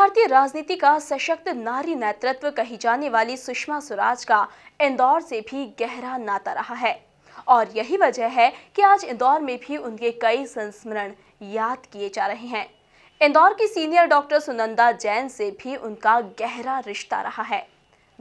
भारतीय राजनीति का सशक्त नारी नेतृत्व कही जाने वाली सुषमा स्वराज का इंदौर से भी गहरा नाता रहा है और यही वजह है कि आज इंदौर में भी उनके कई संस्मरण याद किए जा रहे हैं इंदौर की सीनियर डॉक्टर सुनंदा जैन से भी उनका गहरा रिश्ता रहा है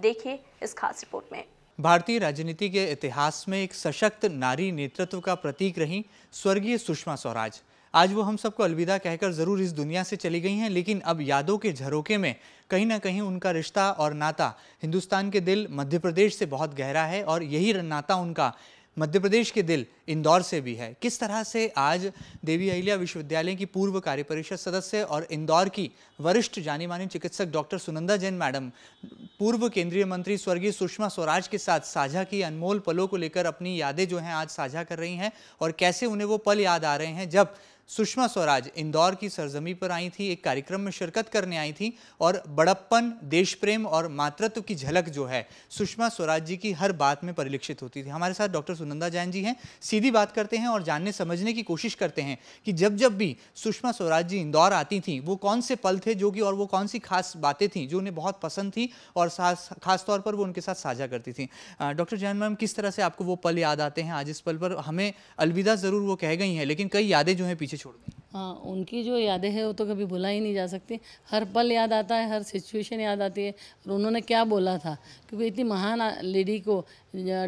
देखिए इस खास रिपोर्ट में भारतीय राजनीति के इतिहास में एक सशक्त नारी नेतृत्व का प्रतीक रही स्वर्गीय सुषमा स्वराज आज वो हम सबको अलविदा कहकर ज़रूर इस दुनिया से चली गई हैं लेकिन अब यादों के झरोके में कहीं ना कहीं उनका रिश्ता और नाता हिंदुस्तान के दिल मध्य प्रदेश से बहुत गहरा है और यही नाता उनका मध्य प्रदेश के दिल इंदौर से भी है किस तरह से आज देवी अहिल्या विश्वविद्यालय की पूर्व कार्य परिषद सदस्य और इंदौर की वरिष्ठ जानी मानी चिकित्सक डॉक्टर सुनंदा जैन मैडम पूर्व केंद्रीय मंत्री स्वर्गीय सुषमा स्वराज के साथ साझा की अनमोल पलों को लेकर अपनी यादें जो हैं आज साझा कर रही हैं और कैसे उन्हें वो पल याद आ रहे हैं जब सुषमा स्वराज इंदौर की सरजमी पर आई थी एक कार्यक्रम में शिरकत करने आई थी और बड़प्पन देश प्रेम और मातृत्व की झलक जो है सुषमा स्वराज जी की हर बात में परिलक्षित होती थी हमारे साथ डॉक्टर सुनंदा जैन जी हैं सीधी बात करते हैं और जानने समझने की कोशिश करते हैं कि जब जब भी सुषमा स्वराज जी इंदौर आती थी वो कौन से पल थे जो कि और वो कौन सी खास बातें थी जो उन्हें बहुत पसंद थी और खास तौर पर वो उनके साथ साझा करती थी डॉक्टर जैन मैम किस तरह से आपको वो पल याद आते हैं आज इस पल पर हमें अलविदा ज़रूर वो कह गई हैं लेकिन कई यादें जो हैं पीछे छोड़ दी हाँ उनकी जो यादें हैं वो तो कभी भुला ही नहीं जा सकती हर पल याद आता है हर सिचुएशन याद आती है और उन्होंने क्या बोला था क्योंकि इतनी महान लेडी को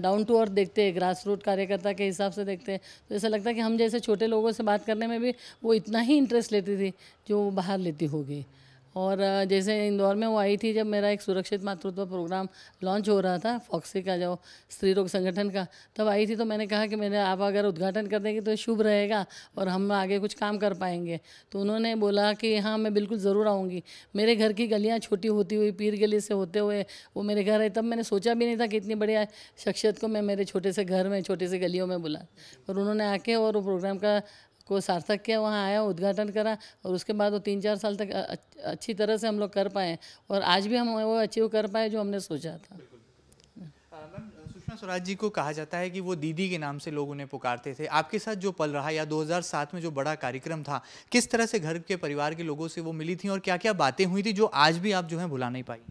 डाउन टू अर्थ देखते हैं ग्रास रूट कार्यकर्ता के हिसाब से देखते हैं तो ऐसा लगता है कि हम जैसे छोटे लोगों से बात करने में भी वो इतना ही इंटरेस्ट लेती थी जो बाहर लेती होगी और जैसे इंदौर में वो आई थी जब मेरा एक सुरक्षित मातृत्व प्रोग्राम लॉन्च हो रहा था फॉक्सी का जो स्त्री रोग संगठन का तब आई थी तो मैंने कहा कि मेरे आप अगर उद्घाटन कर देंगे तो शुभ रहेगा और हम आगे कुछ काम कर पाएंगे तो उन्होंने बोला कि हाँ मैं बिल्कुल ज़रूर आऊँगी मेरे घर की गलियाँ छोटी होती हुई पीर गली से होते हुए वो मेरे घर है तब मैंने सोचा भी नहीं था कि इतनी बढ़िया शख्सियत को मैं मेरे छोटे से घर में छोटे से गलियों में बुला और उन्होंने आके और वो प्रोग्राम का को सार्थक किया वहाँ आया उद्घाटन करा और उसके बाद वो तीन चार साल तक अच्छी तरह से हम लोग कर पाए और आज भी हम वो अचीव कर पाए जो हमने सोचा था सुषमा स्वराज जी को कहा जाता है कि वो दीदी के नाम से लोग उन्हें पुकारते थे आपके साथ जो पल रहा या 2007 में जो बड़ा कार्यक्रम था किस तरह से घर के परिवार के लोगों से वो मिली थी और क्या क्या बातें हुई थी जो आज भी आप जो है भुला नहीं पाई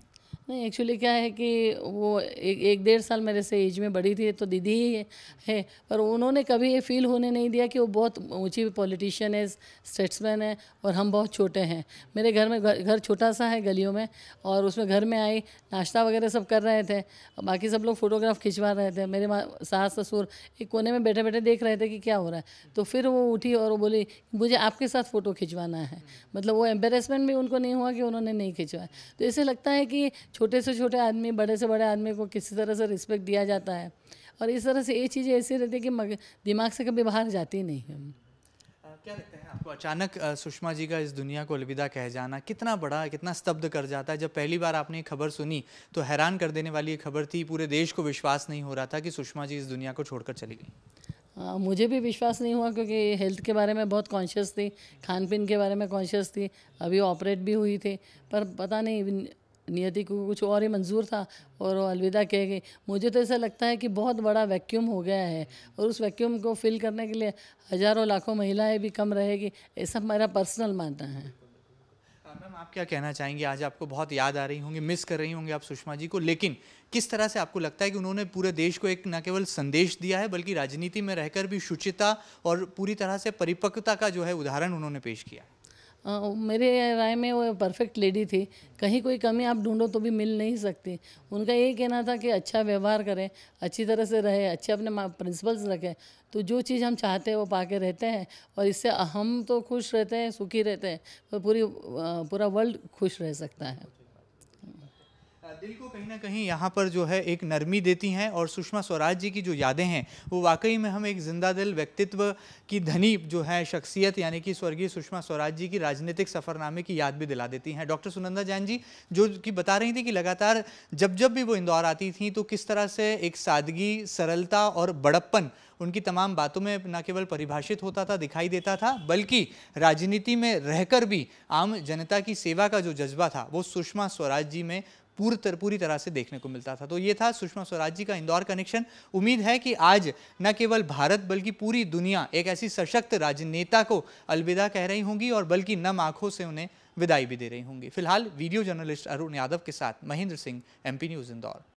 नहीं एक्चुअली क्या है कि वो एक एक डेढ़ साल मेरे से एज में बड़ी थी तो दीदी ही है, है पर उन्होंने कभी ये फील होने नहीं दिया कि वो बहुत ऊंची पॉलिटिशियन है स्टेट्समैन है और हम बहुत छोटे हैं मेरे घर में घर छोटा सा है गलियों में और उसमें घर में आई नाश्ता वगैरह सब कर रहे थे बाकी सब लोग फोटोग्राफ खिंचवा रहे थे मेरे सास ससुर एक कोने में बैठे बैठे देख रहे थे कि क्या हो रहा है तो फिर वो उठी और वो बोली मुझे आपके साथ फ़ोटो खिंचवाना है मतलब वो एम्बेरसमेंट भी उनको नहीं हुआ कि उन्होंने नहीं खिंचवाया तो ऐसे लगता है कि छोटे से छोटे आदमी बड़े से बड़े आदमी को किसी तरह से रिस्पेक्ट दिया जाता है और इस तरह से ये चीज़ें ऐसी रहती है कि दिमाग से कभी बाहर जाती नहीं है क्या लगता है आपको अचानक सुषमा जी का इस दुनिया को अलविदा कह जाना कितना बड़ा कितना स्तब्ध कर जाता है जब पहली बार आपने ये खबर सुनी तो हैरान कर देने वाली ये खबर थी पूरे देश को विश्वास नहीं हो रहा था कि सुषमा जी इस दुनिया को छोड़कर चली गई मुझे भी विश्वास नहीं हुआ क्योंकि हेल्थ के बारे में बहुत कॉन्शियस थी खान पीन के बारे में कॉन्शियस थी अभी ऑपरेट भी हुई थी पर पता नहीं नियति को कुछ और ही मंजूर था और वो अलविदा कह गई मुझे तो ऐसा लगता है कि बहुत बड़ा वैक्यूम हो गया है और उस वैक्यूम को फिल करने के लिए हज़ारों लाखों महिलाएं भी कम रहेगी ऐसा मेरा पर्सनल मानना है हाँ, मैम आप क्या कहना चाहेंगे आज आपको बहुत याद आ रही होंगी मिस कर रही होंगी आप सुषमा जी को लेकिन किस तरह से आपको लगता है कि उन्होंने पूरे देश को एक न केवल संदेश दिया है बल्कि राजनीति में रहकर भी शुचिता और पूरी तरह से परिपक्वता का जो है उदाहरण उन्होंने पेश किया है मेरे राय में वो परफेक्ट लेडी थी कहीं कोई कमी आप ढूंढो तो भी मिल नहीं सकती उनका यही कहना था कि अच्छा व्यवहार करें अच्छी तरह से रहे अच्छे अपने प्रिंसिपल्स रखें तो जो चीज़ हम चाहते हैं वो पा रहते हैं और इससे हम तो खुश रहते हैं सुखी रहते हैं तो पूरी पूरा वर्ल्ड खुश रह सकता है दिल को कहीं ना कहीं यहाँ पर जो है एक नरमी देती हैं और सुषमा स्वराज जी की जो यादें हैं वो वाकई में हम एक जिंदा दिल व्यक्तित्व की धनी जो है शख्सियत यानी कि स्वर्गीय सुषमा स्वराज जी की राजनीतिक सफरनामे की याद भी दिला देती हैं डॉक्टर सुनंदा जैन जी जो कि बता रही थी कि लगातार जब जब भी वो इंदौर आती थी तो किस तरह से एक सादगी सरलता और बड़प्पन उनकी तमाम बातों में न केवल परिभाषित होता था दिखाई देता था बल्कि राजनीति में रहकर भी आम जनता की सेवा का जो जज्बा था वो सुषमा स्वराज जी में पूरी तरह पूरी तरह से देखने को मिलता था तो ये था सुषमा स्वराज जी का इंदौर कनेक्शन उम्मीद है कि आज न केवल भारत बल्कि पूरी दुनिया एक ऐसी सशक्त राजनेता को अलविदा कह रही होंगी और बल्कि नम आंखों से उन्हें विदाई भी दे रही होंगी फिलहाल वीडियो जर्नलिस्ट अरुण यादव के साथ महेंद्र सिंह एमपी न्यूज़ इंदौर